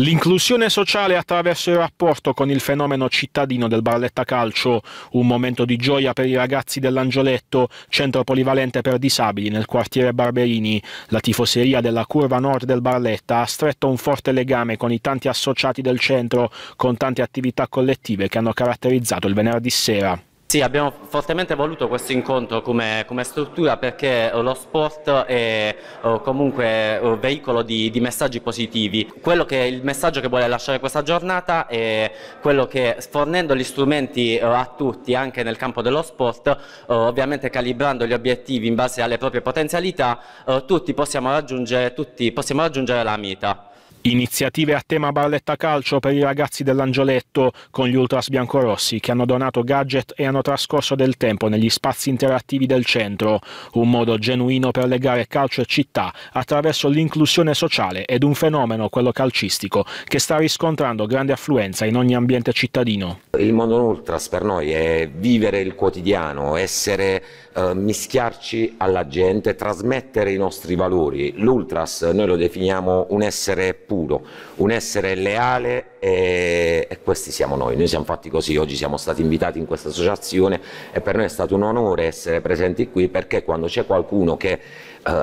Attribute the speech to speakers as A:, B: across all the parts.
A: L'inclusione sociale attraverso il rapporto con il fenomeno cittadino del Barletta Calcio, un momento di gioia per i ragazzi dell'Angioletto, centro polivalente per disabili nel quartiere Barberini. La tifoseria della curva nord del Barletta ha stretto un forte legame con i tanti associati del centro, con tante attività collettive che hanno caratterizzato il venerdì sera.
B: Sì, abbiamo fortemente voluto questo incontro come, come struttura perché eh, lo sport è eh, comunque eh, un veicolo di, di, messaggi positivi. Quello che, il messaggio che vuole lasciare questa giornata è quello che fornendo gli strumenti a tutti anche nel campo dello sport, ovviamente calibrando gli obiettivi in base alle proprie potenzialità, tutti possiamo raggiungere, tutti possiamo raggiungere la meta. Iniziative
A: a tema balletta calcio per i ragazzi dell'Angioletto con gli ultras biancorossi che hanno donato gadget e hanno trascorso del tempo negli spazi interattivi del centro, un modo genuino per legare calcio e città attraverso l'inclusione sociale ed un fenomeno, quello calcistico, che sta riscontrando grande affluenza in ogni ambiente cittadino
C: il mondo ultras per noi è vivere il quotidiano, essere, eh, mischiarci alla gente, trasmettere i nostri valori. L'ultras noi lo definiamo un essere puro, un essere leale e, e questi siamo noi, noi siamo fatti così, oggi siamo stati invitati in questa associazione e per noi è stato un onore essere presenti qui perché quando c'è qualcuno che eh,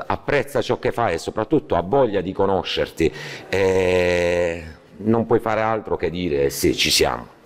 C: apprezza ciò che fa e soprattutto ha voglia di conoscerti, eh, non puoi fare altro che dire sì, ci siamo.